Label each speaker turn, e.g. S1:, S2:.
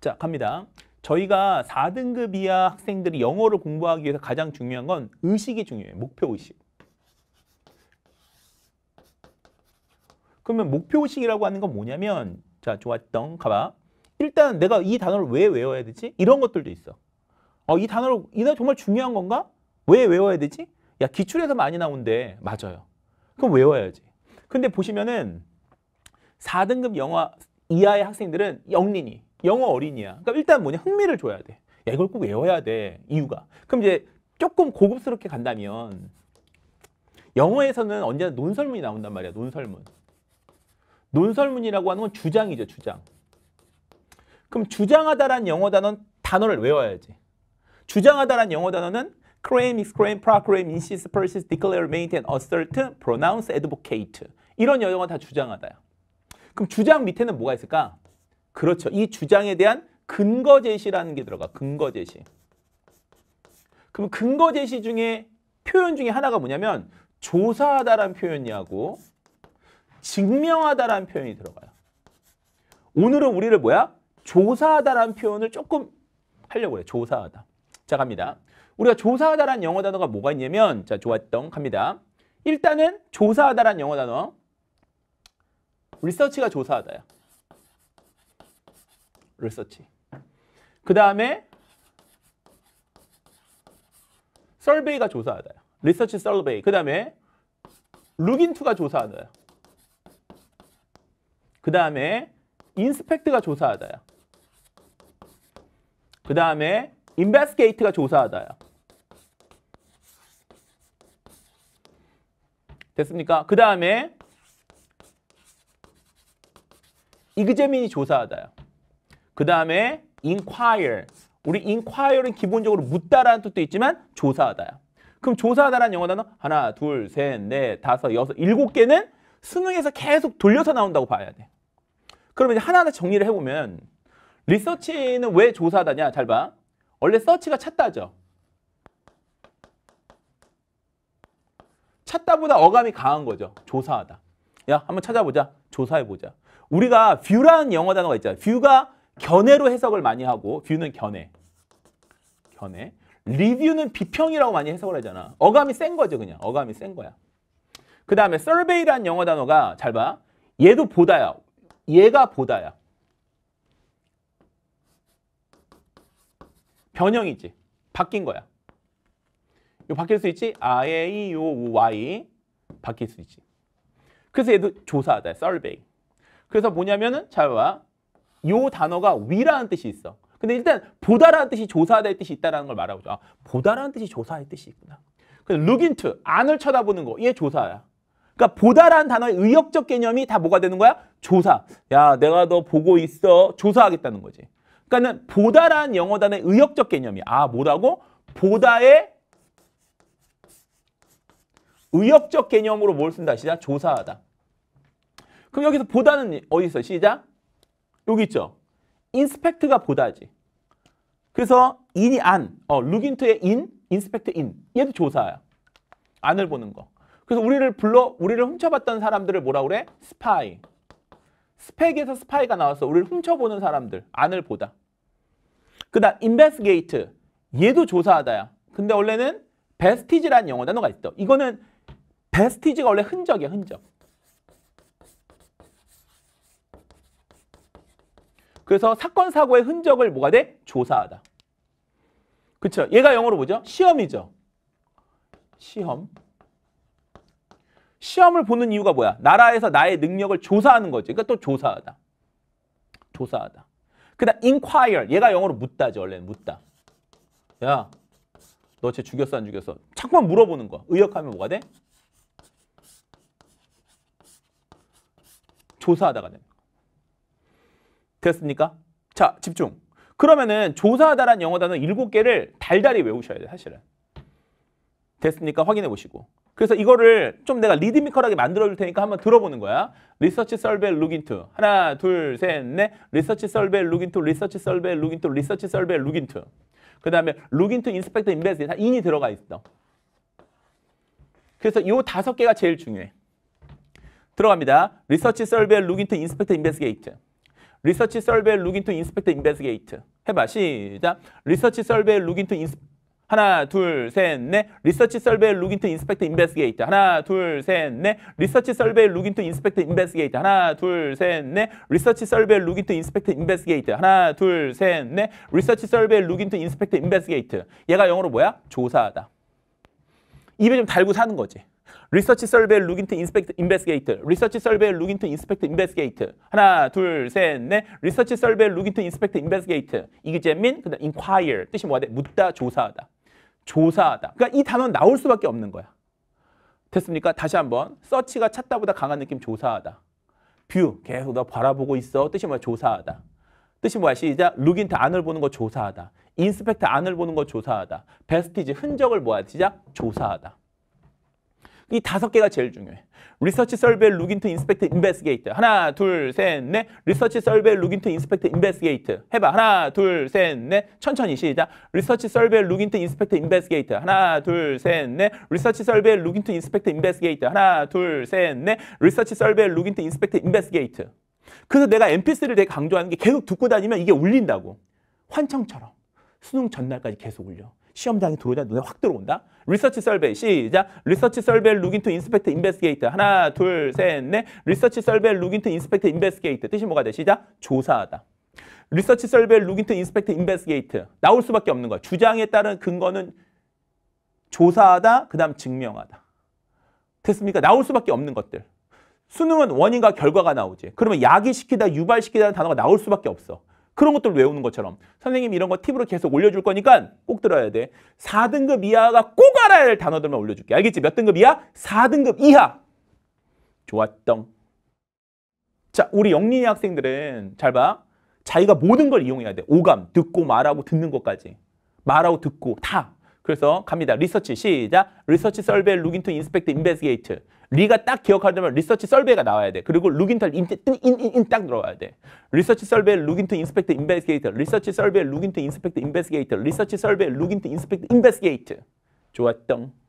S1: 자, 갑니다. 저희가 4등급 이하 학생들이 영어를 공부하기 위해서 가장 중요한 건 의식이 중요해요. 목표 의식. 그러면 목표 의식이라고 하는 건 뭐냐면 자, 좋았던 가봐. 일단 내가 이 단어를 왜 외워야 되지? 이런 것들도 있어. 어, 이 단어를 이 단어 정말 중요한 건가? 왜 외워야 되지? 야, 기출에서 많이 나온데 맞아요. 그럼 외워야지. 근데 보시면은 4등급 영어 이하의 학생들은 영린이 영어 어린이야. 그러니까 일단 뭐냐 흥미를 줘야 돼. 야 이걸 꼭 외워야 돼. 이유가. 그럼 이제 조금 고급스럽게 간다면 영어에서는 언제나 논설문이 나온단 말이야. 논설문. 논설문이라고 하는 건 주장이죠. 주장. 그럼 주장하다란 영어 단어는 단어를 외워야지. 주장하다란 영어 단어는 claim, exclaim, proclaim, insist, persist, declare, maintain, assert, pronounce, advocate. 이런 영어가 다 주장하다야. 그럼 주장 밑에는 뭐가 있을까? 그렇죠. 이 주장에 대한 근거 제시라는 게 들어가. 근거 제시. 그럼 근거 제시 중에 표현 중에 하나가 뭐냐면 조사하다라는 표현이하고 증명하다라는 표현이 들어가요. 오늘은 우리를 뭐야? 조사하다라는 표현을 조금 하려고 해요. 조사하다. 자 갑니다. 우리가 조사하다라는 영어 단어가 뭐가 있냐면 자 좋았던 갑니다. 일단은 조사하다라는 영어 단어 리서치가 조사하다야. 를 썼지. 그 다음에 서베이가 조사하다. 리서치 서베이. 그 다음에 룩인투가 조사하다. 그 다음에 인스펙트가 조사하다그 다음에 인베스게이트가 조사하다 됐습니까? 그 다음에 이그제민이 조사하다야. 그 다음에 inquire. 우리 inquire는 기본적으로 묻다라는 뜻도 있지만 조사하다야. 그럼 조사하다라는 영어 단어 하나, 둘, 셋, 넷, 다섯, 여섯, 일곱 개는 수능에서 계속 돌려서 나온다고 봐야 돼. 그러면 이제 하나하나 정리를 해보면 리서치는 왜 조사하다냐? 잘 봐. 원래 서치가 찾다죠. 찾다보다 어감이 강한 거죠. 조사하다. 야, 한번 찾아보자. 조사해보자. 우리가 뷰라는 영어 단어가 있잖아. 뷰가 견해로 해석을 많이 하고 뷰는 견해. 견해. 리뷰는 비평이라고 많이 해석을 하잖아. 어감이 센 거죠, 그냥. 어감이 센 거야. 그 다음에 s u r v e 영어 단어가 잘 봐. 얘도 보다야. 얘가 보다야. 변형이지. 바뀐 거야. 이 바뀔 수 있지? 아, 에, 이, 요, 우, 바뀔 수 있지. 그래서 얘도 조사하다. s u r 그래서 뭐냐면은 잘 봐. 이 단어가 위라는 뜻이 있어. 근데 일단 보다라는 뜻이 조사될 뜻이 있다는 걸 말하고 있죠. 아, 보다라는 뜻이 조사할 뜻이 있구나. 그래서 look into, 안을 쳐다보는 거. 이게 조사야. 그러니까 보다라는 단어의 의역적 개념이 다 뭐가 되는 거야? 조사. 야, 내가 너 보고 있어. 조사하겠다는 거지. 그러니까는 보다라는 영어 단어의 의역적 개념이 아, 뭐라고? 보다의 의역적 개념으로 뭘 쓴다? 시작. 조사하다. 그럼 여기서 보다는 어디 있어? 시작. 여기 있죠. 인스펙트가 보다지. 그래서 인이 안, 어, l o o 의 인, 인스펙트 인. 얘도 조사야. 안을 보는 거. 그래서 우리를 불러, 우리를 훔쳐봤던 사람들을 뭐라 그래? 스파이. 스펙에서 스파이가 나와서 우리를 훔쳐보는 사람들, 안을 보다. 그 다음 인베스게이트. 얘도 조사하다야. 근데 원래는 베스티지라는 영어 단어가 있어. 이거는 베스티지가 원래 흔적이야, 흔적. 그래서 사건 사고의 흔적을 뭐가 돼? 조사하다. 그렇죠? 얘가 영어로 뭐죠? 시험이죠. 시험. 시험을 보는 이유가 뭐야? 나라에서 나의 능력을 조사하는 거지. 그러니까 또 조사하다. 조사하다. 그다음 inquire. 얘가 영어로 묻다죠. 원래는 묻다. 야, 너 쟤 죽였어 안 죽였어? 자꾸만 물어보는 거. 의역하면 뭐가 돼? 조사하다가 돼. 됐습니까? 자, 집중. 그러면은 조사하다란 영어 단어 일곱 개를 달달이 외우셔야 돼요, 사실은. 됐습니까? 확인해 보시고. 그래서 이거를 좀 내가 리드미컬하게 만들어 줄 테니까 한번 들어보는 거야. 리서치 설베루긴인투 하나, 둘, 셋, 넷. 리서치 설베루긴인투 리서치 설베루긴인투 리서치 설베루긴인투그 다음에 루긴투 인스펙터 인베스트. 다 인이 들어가 있어. 그래서 이 다섯 개가 제일 중요해. 들어갑니다. 리서치 설베루긴인투 인스펙터 인베스게이트. 리서치 서베이 룩인투 인스펙트 인베스게이트 해봐 시작 리서치 서베이 룩인투 인스 하나 둘셋넷 리서치 서베이 룩인투 인스펙트 인베스게이트 하나 둘셋넷 리서치 서베이 룩인투 인스펙트 인베스게이트 하나 둘셋넷 리서치 서베이 룩인투 인스펙트 인베스게이트 하나 둘셋넷 리서치 서베이 룩인투 인스펙트 인베스게이트 얘가 영어로 뭐야 조사하다 입에 좀 달고 사는 거지 리서치 설베이 룩 인트 인스펙트 인베스게이트 리서치 설베이 룩 인트 인스펙트 인베스게이트 하나 둘 셋 넷 리서치 설베이 룩 인트 인스펙트 인베스게이트 이기재민 그다음 인콰이어 뜻이 뭐야 돼 네, 묻다 조사하다 조사하다 그러니까 이 단어 나올 수밖에 없는 거야 됐습니까 다시 한번 서치가 찾다보다 강한 느낌 조사하다 뷰 계속 너 바라보고 있어 뜻이 뭐야 조사하다 뜻이 뭐야 시작 루긴트 안을 보는 거 조사하다 인스펙트 안을 보는 거 조사하다 베스티지 흔적을 뭐야 시작 조사하다 이 다섯 개가 제일 중요해. 리서치 서베이 룩트 인스펙트 인베스게이트 하나 둘셋넷 리서치 서베이 룩트 인스펙트 인베스게이트 해봐 하나 둘셋넷 천천히 시작 리서치 서베이 룩트 인스펙트 인베스게이트 하나 둘셋넷 리서치 서베이 룩트 인스펙트 인베스게이트 하나 둘셋넷 리서치 서베이 룩트 인스펙트 인베스게이트 그래서 내가 MP3를 되게 강조하는 게 계속 듣고 다니면 이게 울린다고 환청처럼 수능 전날까지 계속 울려 시험장에 들어오자 눈에 확 들어온다. 리서치 설베이 시작. 리서치 설베이 루긴투 인스펙트 인베스게이트 하나 둘 셋 넷. 리서치 설베이 루긴투 인스펙트 인베스게이트 뜻이 뭐가 돼? 시작. 조사하다. 리서치 설베이 루긴투 인스펙트 인베스게이트 나올 수밖에 없는 거야. 주장에 따른 근거는 조사하다 그다음 증명하다. 됐습니까? 나올 수밖에 없는 것들. 수능은 원인과 결과가 나오지. 그러면 야기시키다, 유발시키다는 단어가 나올 수밖에 없어. 그런 것들 외우는 것처럼 선생님 이런 거 팁으로 계속 올려줄 거니까 꼭 들어야 돼. 4등급 이하가 꼭 알아야 할 단어들만 올려줄게. 알겠지? 몇 등급 이하? 4등급 이하. 좋았던. 자, 우리 영린이 학생들은 잘 봐. 자기가 모든 걸 이용해야 돼. 오감, 듣고 말하고 듣는 것까지. 말하고 듣고 다. 그래서 갑니다. 리서치 시작. 리서치 설베 룩인투 인스펙트 인베스게이트. 리가 딱 기억하려면 리서치 설베가 나와야 돼. 그리고 룩인털 인딱 들어와야 돼. 리서치 설베 룩인투 인스펙트 인베스게이트. 리서치 설베 룩인투 인스펙트 인베스게이트. 리서치 설베 룩인투 인스펙트 인베스게이트. 좋았던